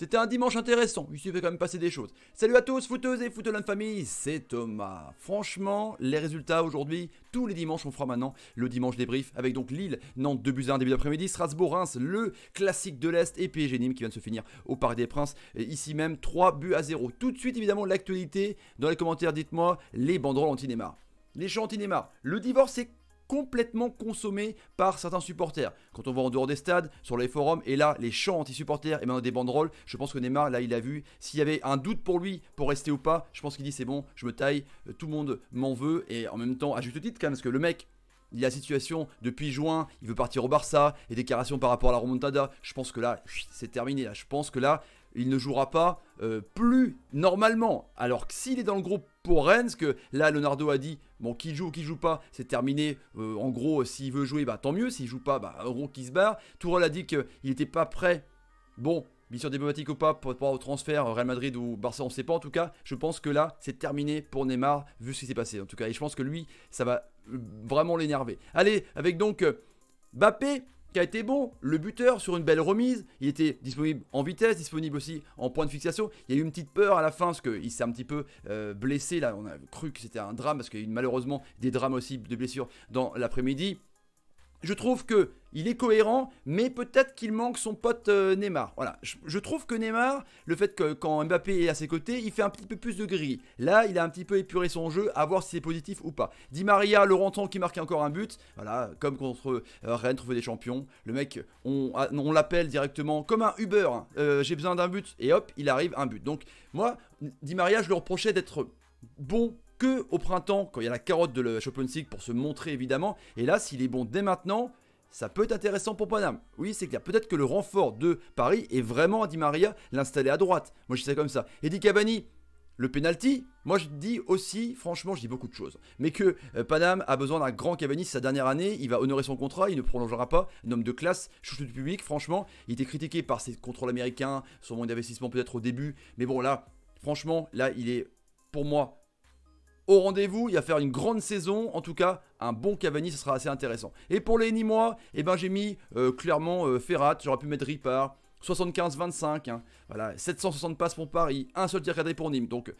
C'était un dimanche intéressant, il s'est fait quand même passer des choses. Salut à tous, footeuses et footeux de famille, c'est Thomas. Franchement, les résultats aujourd'hui, tous les dimanches, on fera maintenant le dimanche débrief avec donc Lille, Nantes, 2 buts à 1 début d'après-midi, Strasbourg, Reims, le classique de l'Est et PSG Nîmes qui vient de se finir au Parc des Princes. ici même, 3 buts à 0. Tout de suite, évidemment, l'actualité. Dans les commentaires, dites-moi les banderoles anti-Neymar. Les chants anti Le divorce est complètement consommé par certains supporters. Quand on voit en dehors des stades, sur les forums, et là, les chants anti-supporters, et maintenant des banderoles, je pense que Neymar, là, il a vu. S'il y avait un doute pour lui, pour rester ou pas, je pense qu'il dit c'est bon, je me taille, euh, tout le monde m'en veut, et en même temps, à juste titre quand même, parce que le mec, il a la situation depuis juin, il veut partir au Barça, et déclarations par rapport à la remontada, je pense que là, c'est terminé. Là. Je pense que là, il ne jouera pas euh, plus normalement. Alors que s'il est dans le groupe pour Rennes, que là Leonardo a dit bon qui joue ou qui joue pas, c'est terminé. Euh, en gros, euh, s'il veut jouer, bah tant mieux. S'il joue pas, bah gros qui se barre. Tourelle a dit qu'il n'était pas prêt. Bon, mission diplomatique ou pas, Pour pouvoir au transfert Real Madrid ou Barça, on ne sait pas. En tout cas, je pense que là, c'est terminé pour Neymar, vu ce qui s'est passé. En tout cas, et je pense que lui, ça va vraiment l'énerver. Allez, avec donc Bappé, qui a été bon. Le buteur sur une belle remise, il était disponible en vitesse, disponible aussi en point de fixation. Il y a eu une petite peur à la fin parce qu'il s'est un petit peu euh, blessé. Là, on a cru que c'était un drame parce qu'il y a eu malheureusement des drames aussi de blessures dans l'après-midi je trouve que il est cohérent, mais peut-être qu'il manque son pote euh, Neymar. Voilà, je, trouve que Neymar, le fait que quand Mbappé est à ses côtés, il fait un petit peu plus de gris. Là, il a un petit peu épuré son jeu, à voir si c'est positif ou pas. Di Maria, Laurentin qui marque encore un but, voilà, comme contre euh, Rennes, trouver des champions. Le mec, on, l'appelle directement comme un Uber. Hein. Euh, j'ai besoin d'un but et hop, il arrive un but. Donc moi, Di Maria, je le reprochais d'être bon que au printemps, quand il y a la carotte de la Champions pour se montrer évidemment. Et là, s'il est bon dès maintenant, ça peut être intéressant pour Paname. Oui, c'est clair. Peut-être que le renfort de Paris est vraiment à Di Maria l'installer à droite. Moi, je dis ça comme ça. Et dit Cavani, le penalty, moi je dis aussi, franchement, je dis beaucoup de choses, mais que Panam euh, Paname a besoin d'un grand Cavani sa dernière année, il va honorer son contrat, il ne prolongera pas, un homme de classe, chouchou du public, franchement, il était critiqué par ses contrôles américains, son manque d'investissement peut-être au début, mais bon là, franchement, là il est pour moi au rendez-vous, il va faire une grande saison. En tout cas, un bon Cavani, ce sera assez intéressant. Et pour les Nîmois, et eh ben, j'ai mis euh, clairement euh, Ferrat, j'aurais pu mettre Ripard. 75-25, hein. voilà, 760 passes pour Paris, un seul tir cadré pour Nîmes. Donc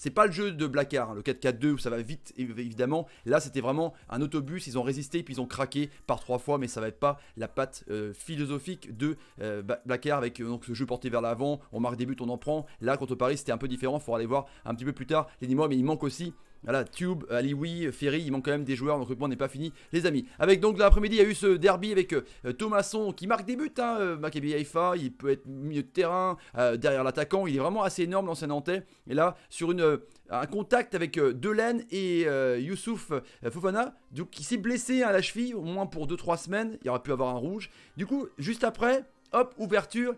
c'est pas le jeu de Blackard, hein, le 4-4-2 où ça va vite évidemment. Là, c'était vraiment un autobus, ils ont résisté puis ils ont craqué par trois fois, mais ça va être pas la patte euh, philosophique de euh, avec euh, donc ce jeu porté vers l'avant. On marque des buts, on en prend. Là, contre Paris, c'était un peu différent. Faut aller voir un petit peu plus tard les Nîmois, mais il manque aussi voilà, Tube, Aliwi Ferry, il manque quand même des joueurs, donc le point n'est pas fini, les amis. Avec donc l'après-midi, il y a eu ce derby avec euh, Thomasson qui marque des buts, hein, Haifa, il peut être mieux de terrain, derrière l'attaquant, il est vraiment assez énorme l'ancien Nantais. Et là, sur une euh, un contact avec euh, Delaine et euh, Youssouf Fofana, donc, qui s'est blessé à la cheville, au moins pour 2-3 semaines, il aurait pu avoir un rouge. Du coup, juste après, hop, ouverture,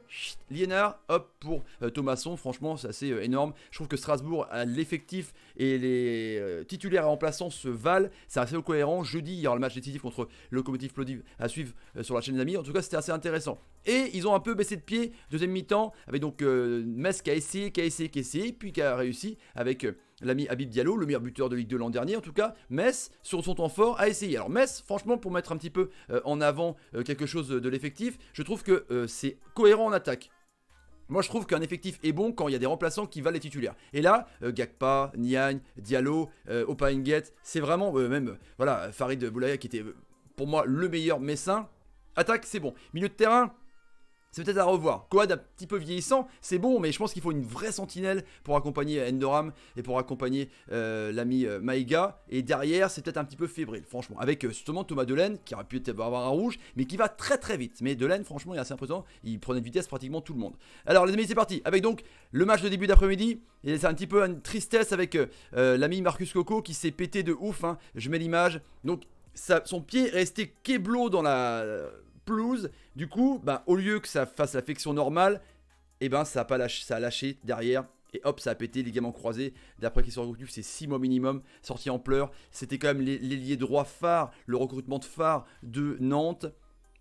Lienard, hop, pour Thomasson. Franchement, c'est assez énorme. Je trouve que Strasbourg, à l'effectif et les titulaires et remplaçants se valent. C'est assez cohérent. Jeudi, il y aura le match décisif contre Locomotive Plodive à suivre sur la chaîne des amis. En tout cas, c'était assez intéressant. Et ils ont un peu baissé de pied, deuxième mi-temps, avec donc euh, Mess qui a essayé, qui a essayé, qui a essayé, puis qui a réussi avec euh, l'ami Habib Diallo, le meilleur buteur de Ligue 2 l'an dernier en tout cas. Metz, sur son temps fort, a essayé. Alors Metz, franchement, pour mettre un petit peu euh, en avant quelque chose de l'effectif, je trouve que c'est cohérent en attaque. Moi, je trouve qu'un effectif est bon quand il y a des remplaçants qui valent les titulaires. Et là, Gakpa, Niagne, Diallo, Opa Opainget, c'est vraiment même voilà Farid Boulaya qui était pour moi le meilleur Messin. Attaque, c'est bon. Milieu de terrain, c'est peut-être à revoir. Quad un petit peu vieillissant, c'est bon, mais je pense qu'il faut une vraie sentinelle pour accompagner Endoram et pour accompagner euh, l'ami euh, Maïga. Et derrière, c'est peut-être un petit peu fébrile, franchement. Avec euh, justement Thomas Delaine, qui aurait pu avoir un rouge, mais qui va très très vite. Mais Delaine, franchement, il est assez impressionnant. Il prenait de vitesse pratiquement tout le monde. Alors les amis, c'est parti. Avec donc le match de début d'après-midi. Et c'est un petit peu une tristesse avec l'ami Marcus Coco qui s'est pété de ouf. Hein. Je mets l'image. Donc son pied est resté keblo dans la pelouse. Du coup, bah, au lieu que ça fasse la normale, eh ben ça a, pas lâché, ça a lâché derrière. Et hop, ça a pété, Les gamins croisés. D'après sont recrutés, c'est 6 mois minimum. Sorti en pleurs. C'était quand même l'ailier droit phare, le recrutement de phare de Nantes.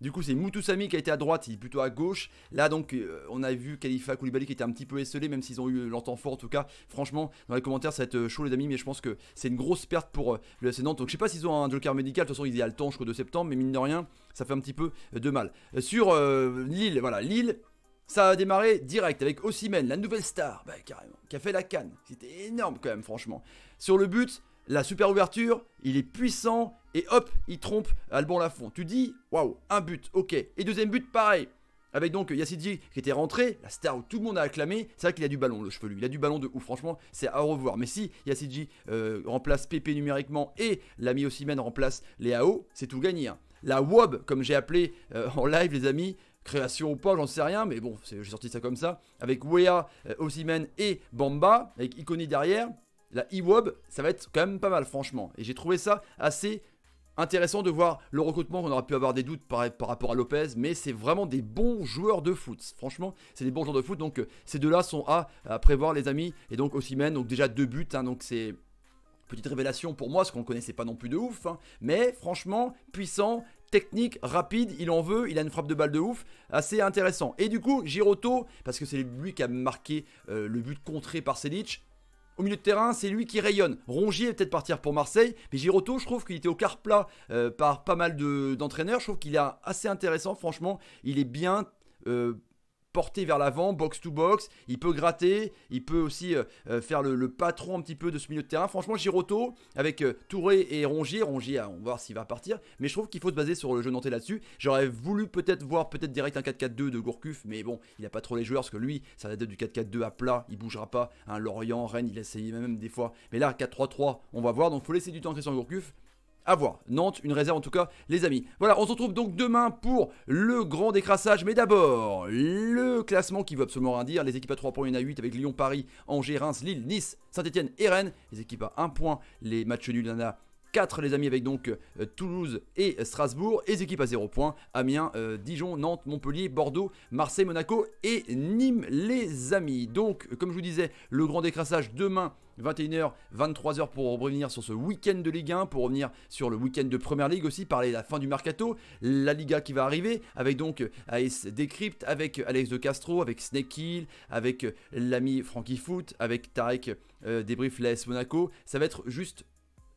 Du coup, c'est Mutusami qui a été à droite, il est plutôt à gauche. Là, donc, euh, on a vu Khalifa Koulibaly qui était un petit peu esselé, même s'ils ont eu l'entend fort. En tout cas, franchement, dans les commentaires, ça va être euh, chaud, les amis. Mais je pense que c'est une grosse perte pour euh, le FC Donc, je sais pas s'ils ont un joker médical. De toute façon, ils y a le temps jusqu'au 2 septembre, mais mine de rien, ça fait un petit peu de mal. Sur Lille, voilà, Lille, ça a démarré direct avec Ossimène, la nouvelle star, bah, carrément, qui a fait la canne. C'était énorme quand même, franchement. Sur le but, la super ouverture, il est puissant et hop, il trompe Alban Lafont. Tu dis, waouh, un but, ok. Et deuxième but, pareil. Avec donc Yassidji qui était rentré, la star où tout le monde a acclamé, c'est vrai qu'il a du ballon le chevelu, il a du ballon de ouf, franchement c'est à revoir. Mais si Yassidji euh, remplace PP numériquement et l'ami Osimen remplace les c'est tout gagné. Hein. La WOB, comme j'ai appelé euh, en live les amis, création ou pas, j'en sais rien, mais bon, j'ai sorti ça comme ça, avec Wea, euh, Osimen et Bamba, avec Iconi derrière, la IWOB, e ça va être quand même pas mal, franchement. Et j'ai trouvé ça assez intéressant de voir le recrutement. On aura pu avoir des doutes par, rapport à Lopez, mais c'est vraiment des bons joueurs de foot. Franchement, c'est des bons joueurs de foot. Donc, euh, ces deux-là sont à, prévoir, les amis. Et donc, même. donc déjà deux buts. Hein, donc, c'est petite révélation pour moi, ce qu'on ne connaissait pas non plus de ouf. Hein. mais franchement, puissant, technique, rapide, il en veut, il a une frappe de balle de ouf, assez intéressant. Et du coup, Giroto, parce que c'est lui qui a marqué euh, le but contré par Selic, au milieu de terrain, c'est lui qui rayonne. Rongier peut-être partir pour Marseille, mais Giroto, je trouve qu'il était au quart plat euh, par pas mal d'entraîneurs. je trouve qu'il est assez intéressant, franchement. Il est bien. Euh, porté vers l'avant, box to box. Il peut gratter, il peut aussi euh, euh, faire le, patron un petit peu de ce milieu de terrain. Franchement, Giroto avec euh, Touré et Rongier, Rongier, hein, on va voir s'il va partir. Mais je trouve qu'il faut se baser sur le jeu nantais là-dessus. J'aurais voulu peut-être voir peut-être direct un 4-4-2 de Gourcuff, mais bon, il n'a pas trop les joueurs parce que lui, ça va être du 4-4-2 à plat, il bougera pas. Hein. Lorient, Rennes, il a essayé même des fois. Mais là, 4-3-3, on va voir. Donc, faut laisser du temps à Christian Gourcuff à voir. Nantes, une réserve en tout cas, les amis. Voilà, on se retrouve donc demain pour le grand décrassage. Mais d'abord, le classement qui veut absolument rien dire. Les équipes à 3 points, il y en a 8 avec Lyon, Paris, Angers, Reims, Lille, Nice, Saint-Etienne et Rennes. Les équipes à 1 point, les matchs nuls, il y en a 4 les amis avec donc euh, Toulouse et Strasbourg, et les équipes à 0 points, Amiens, euh, Dijon, Nantes, Montpellier, Bordeaux, Marseille, Monaco et Nîmes les amis. Donc comme je vous disais, le grand décrassage demain 21h, 23h pour revenir sur ce week-end de Ligue 1, pour revenir sur le week-end de Première Ligue aussi, parler de la fin du mercato, la Liga qui va arriver, avec donc euh, AS Decrypt, avec Alex de Castro, avec Snake Hill, avec l'ami Frankie Foot, avec Tarek euh, Les Monaco. Ça va être juste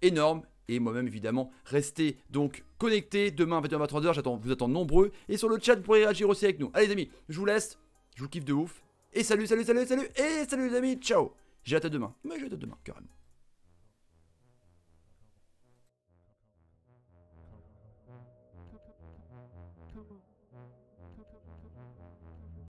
énorme et moi-même évidemment. Restez donc connectés. Demain 21h23h, j'attends, vous attends nombreux. Et sur le chat, vous pourrez réagir aussi avec nous. Allez les amis, je vous laisse. Je vous kiffe de ouf. Et salut, salut, salut, salut. Et salut les amis, ciao. J'ai hâte à demain. Mais j'ai hâte à demain, carrément.